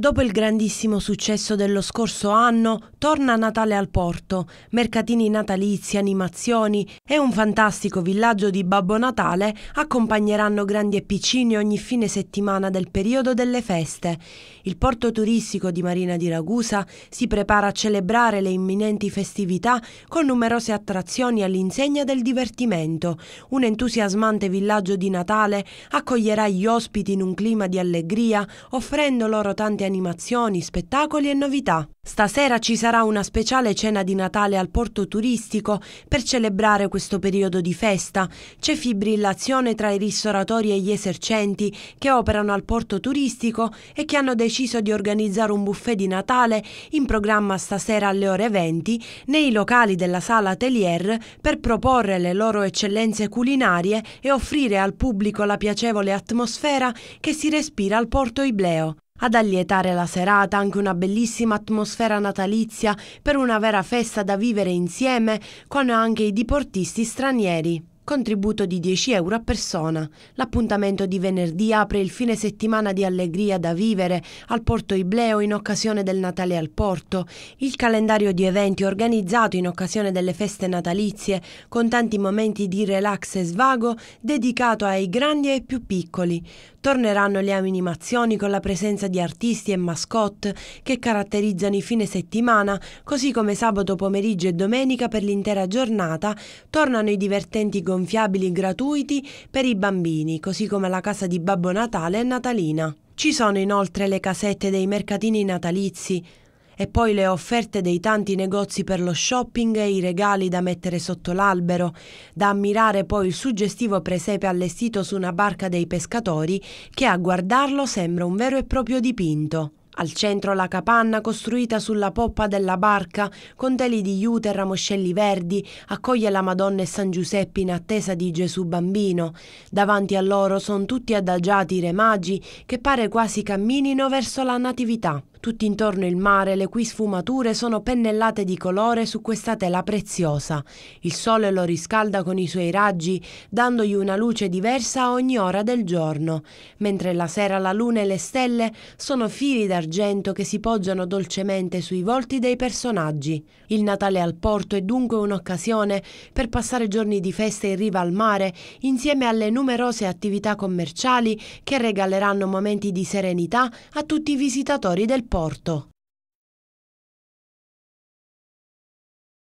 Dopo il grandissimo successo dello scorso anno, torna Natale al porto, mercatini natalizi, animazioni e un fantastico villaggio di Babbo Natale accompagneranno grandi e piccini ogni fine settimana del periodo delle feste. Il porto turistico di Marina di Ragusa si prepara a celebrare le imminenti festività con numerose attrazioni all'insegna del divertimento. Un entusiasmante villaggio di Natale accoglierà gli ospiti in un clima di allegria, offrendo loro tanti animazioni, spettacoli e novità. Stasera ci sarà una speciale cena di Natale al porto turistico per celebrare questo periodo di festa. C'è fibrillazione tra i ristoratori e gli esercenti che operano al porto turistico e che hanno deciso di organizzare un buffet di Natale in programma stasera alle ore 20 nei locali della sala Atelier per proporre le loro eccellenze culinarie e offrire al pubblico la piacevole atmosfera che si respira al porto Ibleo. Ad allietare la serata anche una bellissima atmosfera natalizia per una vera festa da vivere insieme con anche i diportisti stranieri contributo di 10 euro a persona. L'appuntamento di venerdì apre il fine settimana di allegria da vivere al Porto Ibleo in occasione del Natale al Porto. Il calendario di eventi organizzato in occasione delle feste natalizie, con tanti momenti di relax e svago dedicato ai grandi e ai più piccoli. Torneranno le animazioni con la presenza di artisti e mascotte che caratterizzano i fine settimana, così come sabato pomeriggio e domenica per l'intera giornata tornano i divertenti gommini gonfiabili gratuiti per i bambini, così come la casa di Babbo Natale e Natalina. Ci sono inoltre le casette dei mercatini natalizi e poi le offerte dei tanti negozi per lo shopping e i regali da mettere sotto l'albero, da ammirare poi il suggestivo presepe allestito su una barca dei pescatori che a guardarlo sembra un vero e proprio dipinto. Al centro la capanna costruita sulla poppa della barca con teli di iute e ramoscelli verdi accoglie la Madonna e San Giuseppe in attesa di Gesù bambino. Davanti a loro sono tutti adagiati i re magi che pare quasi camminino verso la natività. Tutto intorno il mare, le cui sfumature sono pennellate di colore su questa tela preziosa. Il sole lo riscalda con i suoi raggi, dandogli una luce diversa a ogni ora del giorno, mentre la sera la luna e le stelle sono fili d'argento che si poggiano dolcemente sui volti dei personaggi. Il Natale al porto è dunque un'occasione per passare giorni di festa in riva al mare, insieme alle numerose attività commerciali che regaleranno momenti di serenità a tutti i visitatori del porto